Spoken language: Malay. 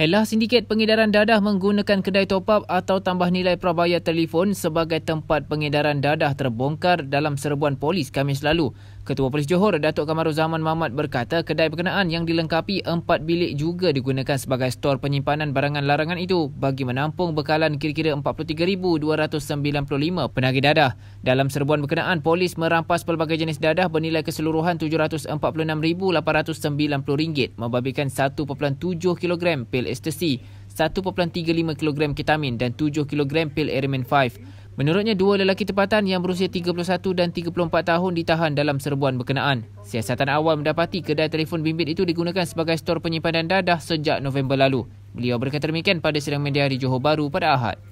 Helah Sindiket Pengedaran Dadah menggunakan kedai top up atau tambah nilai prabayar telefon sebagai tempat pengedaran dadah terbongkar dalam serbuan polis Khamis lalu. Ketua Polis Johor Datuk Kamarul Zaman Mamat berkata kedai berkenaan yang dilengkapi empat bilik juga digunakan sebagai stor penyimpanan barangan larangan itu bagi menampung bekalan kira-kira 43,295 penagih dadah. Dalam serbuan berkenaan, polis merampas pelbagai jenis dadah bernilai keseluruhan RM746,890 membabitkan 1.7 kg pil ecstasy, 1.35 kg ketamin dan 7 kg pil Airman 5. Menurutnya, dua lelaki tempatan yang berusia 31 dan 34 tahun ditahan dalam serbuan berkenaan. Siasatan awal mendapati kedai telefon bimbit itu digunakan sebagai stor penyimpanan dadah sejak November lalu. Beliau berkata demikian pada sidang media di Johor Bahru pada Ahad.